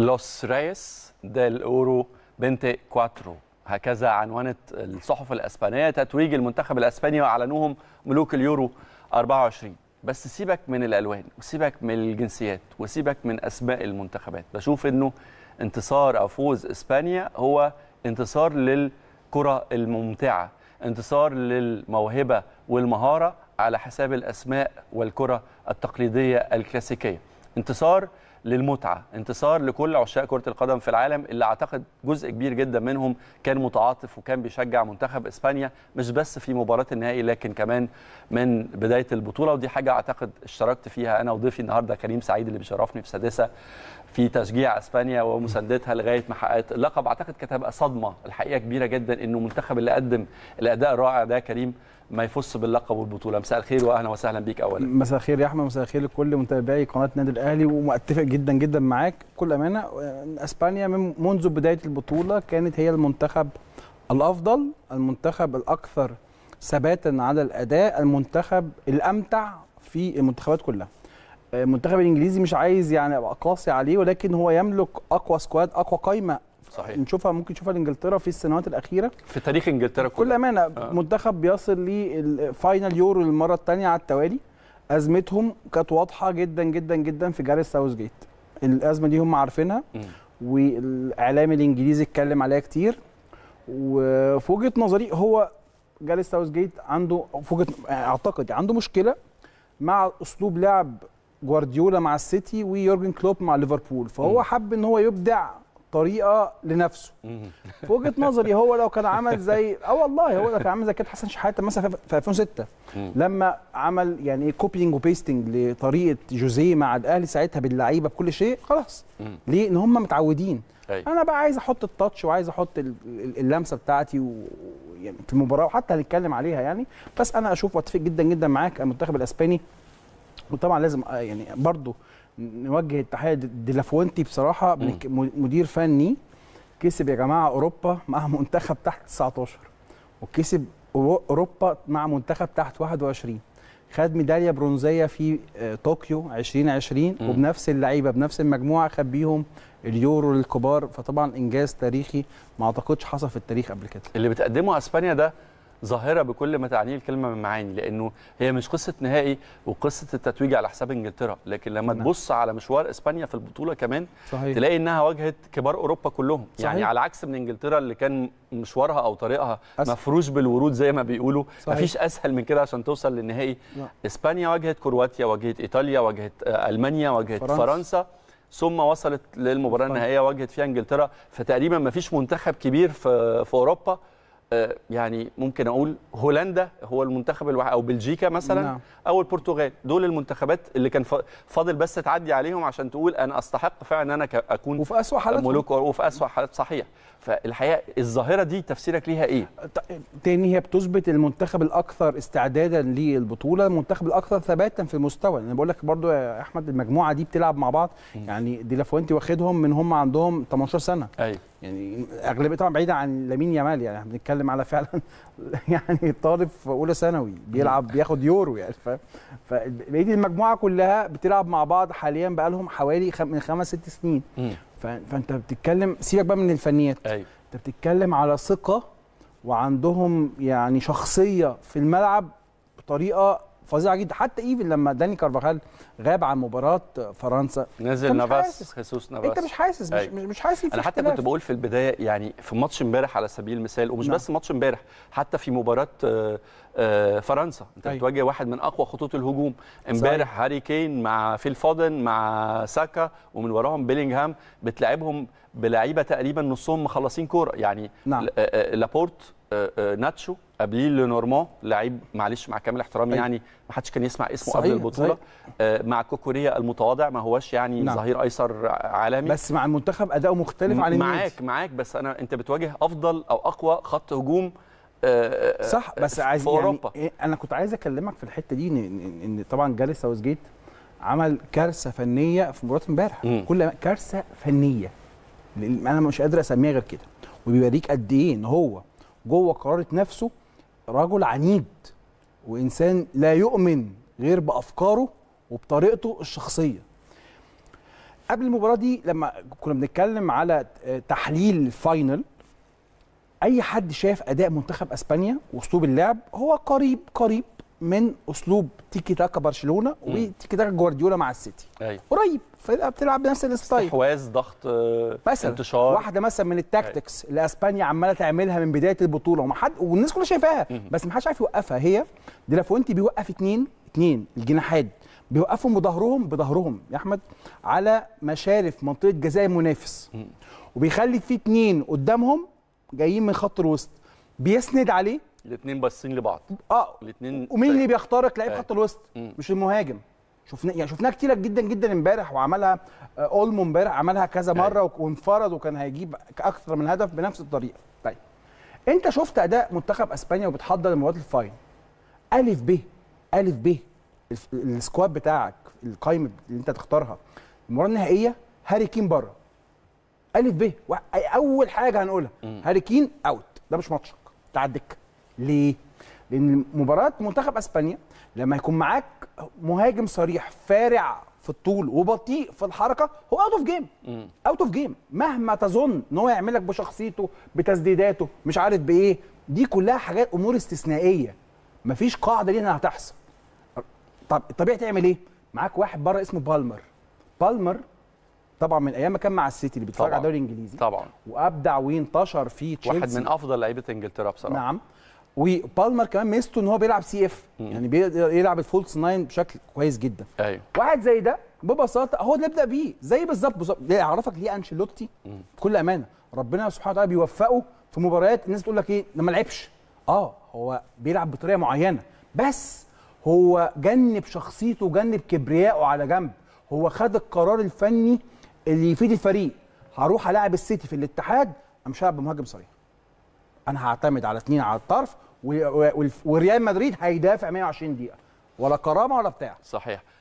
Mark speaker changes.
Speaker 1: Los ديل اورو Oro 24 هكذا عنونت الصحف الاسبانيه تتويج المنتخب الاسباني واعلنوهم ملوك اليورو 24 بس سيبك من الالوان وسيبك من الجنسيات وسيبك من اسماء المنتخبات بشوف انه انتصار او فوز اسبانيا هو انتصار للكره الممتعه انتصار للموهبه والمهاره على حساب الاسماء والكره التقليديه الكلاسيكيه انتصار للمتعه انتصار لكل عشاق كره القدم في العالم اللي اعتقد جزء كبير جدا منهم كان متعاطف وكان بيشجع منتخب اسبانيا مش بس في مباراه النهائي لكن كمان من بدايه البطوله ودي حاجه اعتقد اشتركت فيها انا وضيفي النهارده كريم سعيد اللي بيشرفني في سادسه في تشجيع اسبانيا ومساندتها لغايه ما حققت اللقب اعتقد كانت هتبقى صدمه الحقيقه كبيره جدا انه المنتخب اللي قدم الاداء الرائع ده كريم ما يفص باللقب والبطوله مساء الخير واهلا وسهلا بيك اولا
Speaker 2: مساء الخير يا احمد مساء الخير لكل متابعي قناه النادي الاهلي ومتفق جدا جدا معاك كل امانه اسبانيا من منذ بدايه البطوله كانت هي المنتخب الافضل المنتخب الاكثر ثباتا على الاداء المنتخب الامتع في المنتخبات كلها المنتخب الانجليزي مش عايز يعني ابقى قاسي عليه ولكن هو يملك اقوى سكواد اقوى قايمه صحيح نشوفها ممكن نشوفها لانجلترا في السنوات الاخيره
Speaker 1: في تاريخ انجلترا كلها
Speaker 2: كل امانه آه. منتخب بيصل للفاينل يورو للمره الثانيه على التوالي ازمتهم كانت واضحه جدا جدا جدا في جاريس جيت الازمه دي هم عارفينها والاعلام الانجليزي اتكلم عليها كتير وفي وجهه نظري هو جاريس جيت عنده في وجهه يعني اعتقد عنده مشكله مع اسلوب لعب جوارديولا مع السيتي ويورجن كلوب مع ليفربول فهو م. حب ان هو يبدع طريقه لنفسه في وجهه نظري هو لو كان عمل زي اه والله هو لو كان عمل زي كابتن حسن شحاته مثلا في 2006 لما عمل يعني ايه كوبينج وبيستنج لطريقه جوزيه مع الاهلي ساعتها باللعيبه بكل شيء خلاص ليه ان هم متعودين أيوة. انا بقى عايز احط التاتش وعايز احط اللمسه بتاعتي و... يعني في المباراه وحتى هنتكلم عليها يعني بس انا اشوف واتفق جدا جدا معاك المنتخب الاسباني وطبعا لازم آه، يعني برضه نوجه التحيه ديلافوينتي بصراحه مدير فني كسب يا جماعه اوروبا مع منتخب تحت 19 وكسب اوروبا مع منتخب تحت 21 خد ميداليه برونزيه في آه، طوكيو 2020 وبنفس اللعيبه بنفس المجموعه خد بيهم اليورو الكبار فطبعا انجاز تاريخي ما اعتقدش حصل في التاريخ قبل كده
Speaker 1: اللي بتقدمه اسبانيا ده ظاهره بكل ما تعنيه الكلمه من معاني لانه هي مش قصه نهائي وقصه التتويج على حساب انجلترا لكن لما نعم. تبص على مشوار اسبانيا في البطوله كمان صحيح. تلاقي انها واجهت كبار اوروبا كلهم يعني صحيح. يعني على عكس من انجلترا اللي كان مشوارها او طريقها أسهل. مفروش بالورود زي ما بيقولوا صحيح. مفيش اسهل من كده عشان توصل للنهائي نعم. اسبانيا واجهت كرواتيا واجهت ايطاليا واجهت آه، المانيا واجهت فرنسا, فرنسا. ثم وصلت للمباراه النهائيه واجهت فيها انجلترا فتقريبا ما فيش منتخب كبير في في اوروبا يعني ممكن اقول هولندا هو المنتخب الوحيد او بلجيكا مثلا نعم. او البرتغال دول المنتخبات اللي كان فاضل بس تعدي عليهم عشان تقول انا استحق فعلا ان انا اكون وفي اسوء حالات ملوك وفي اسوء حالات صحيح فالحقيقه الظاهره دي تفسيرك ليها ايه
Speaker 2: تاني هي بتثبت المنتخب الاكثر استعدادا للبطوله المنتخب الاكثر ثباتا في المستوى انا بقول لك برضو يا احمد المجموعه دي بتلعب مع بعض يعني دي لافوينتي واخدهم من هم عندهم 18 سنه أيوة. يعني اغلبيه طبعا بعيده عن لامين يامال يعني احنا بنتكلم على فعلا يعني طالب في اولى ثانوي بيلعب بياخد يورو يعني فاهم فبقيت المجموعه كلها بتلعب مع بعض حاليا بقى لهم حوالي خم من خمس ست سنين فانت بتتكلم سيبك بقى من الفنيات أيوه. انت بتتكلم على ثقه وعندهم يعني شخصيه في الملعب بطريقه فظيعه جدا حتى ايفن لما داني كارفاخال غاب عن مباراه فرنسا
Speaker 1: نزل نافاس خيسوس نافاس انت مش حاسس مش, مش,
Speaker 2: مش حاسس انا حتى كنت بقول
Speaker 1: في البدايه يعني في ماتش امبارح على سبيل المثال ومش نعم. بس ماتش امبارح حتى في مباراه آه، آه، فرنسا انت أي. بتواجه واحد من اقوى خطوط الهجوم امبارح هاري كين مع فيل فودن مع ساكا ومن وراهم بيلينغهام بتلاعبهم بلعيبه تقريبا نصهم مخلصين كوره يعني نعم. آه، آه، لابورت آه، ناتشو قبليه لنورمان لعيب معلش مع كامل احترامي طيب. يعني ما حدش كان يسمع اسمه صحيح. قبل البطوله صحيح. مع كوكوريا المتواضع ما هواش يعني نعم. ظهير ايسر عالمي بس مع
Speaker 2: المنتخب اداؤه مختلف عن معاك
Speaker 1: معاك بس انا انت بتواجه افضل او اقوى خط هجوم
Speaker 2: صح بس عايز في يعني أوروبا. إيه، انا كنت عايز اكلمك في الحته دي ان طبعا جالي ساوث جيت عمل كارثه فنيه في مباراه امبارح كل كارثه فنيه انا مش قادر اسميها غير كده وبيوريك قد ايه ان هو جوه قراره نفسه رجل عنيد وانسان لا يؤمن غير بافكاره وبطريقته الشخصيه قبل المباراه دي لما كنا بنتكلم على تحليل الفاينل اي حد شاف اداء منتخب اسبانيا واسلوب اللعب هو قريب قريب من اسلوب تيكي تاكا برشلونه وتيكي تاكا جوارديولا مع السيتي أيوة. قريب فرقه بتلعب بنفس الستايل استحواذ ضغط آه، مثلا انتشار واحده مثلا من التاكتكس اللي اسبانيا عماله تعملها من بدايه البطوله وما حد والناس كلها شايفاها بس ما حدش عارف يوقفها هي دي لافونتي بيوقف اثنين اثنين الجناحات بيوقفهم بظهرهم بظهرهم يا احمد على مشارف منطقه جزاء المنافس وبيخلي في اثنين قدامهم جايين من خط الوسط بيسند عليه
Speaker 1: الاثنين باصين لبعض اه الاثنين
Speaker 2: ومين اللي بيخترق لعيب آه. خط الوسط مش المهاجم شفنا يعني شفناها كتيره جدا جدا امبارح وعملها آه، اولمو امبارح عملها كذا أيوة. مره وانفرد وكان هيجيب اكثر من هدف بنفس الطريقه طيب انت شفت اداء منتخب اسبانيا وبتحضر لمباراه الفاين الف ب الف ب السكواد بتاعك القايمه اللي انت تختارها المباراه النهائيه هاري كين بره الف ب اول حاجه هنقولها هاري كين اوت ده مش ماتشك بتاع ليه؟ لان مباراه منتخب اسبانيا لما يكون معاك مهاجم صريح فارع في الطول وبطيء في الحركه هو اوت اوف جيم اوت اوف جيم مهما تظن ان هو يعمل لك بشخصيته بتسديداته مش عارف بايه دي كلها حاجات امور استثنائيه مفيش قاعده ليها انها هتحصل طب الطبيعي تعمل ايه؟ معاك واحد بره اسمه بالمر بالمر طبعا من ايام ما كان مع السيتي اللي بيتفرج على الدوري الانجليزي طبعا وابدع وانتشر في تشيلسي واحد من افضل لعيبه انجلترا بصراحه نعم وبالمر كمان ميزته ان هو بيلعب سي اف يعني بيقدر يلعب الفولس ناين بشكل كويس جدا ايوه واحد زي ده ببساطه هو اللي نبدا بيه زي بالظبط بالظبط يعرفك ليه انشيلوتي بكل امانه ربنا سبحانه وتعالى بيوفقه في مباريات الناس تقول لك ايه ده ما لعبش اه هو بيلعب بطريقه معينه بس هو جنب شخصيته جنب كبريائه على جنب هو خد القرار الفني اللي يفيد الفريق هروح العب السيتي في الاتحاد مش هلعب بمهاجم صريح انا هعتمد على اثنين على الطرف وريال مدريد هيدافع 120 دقيقه ولا كرامه ولا بتاع صحيح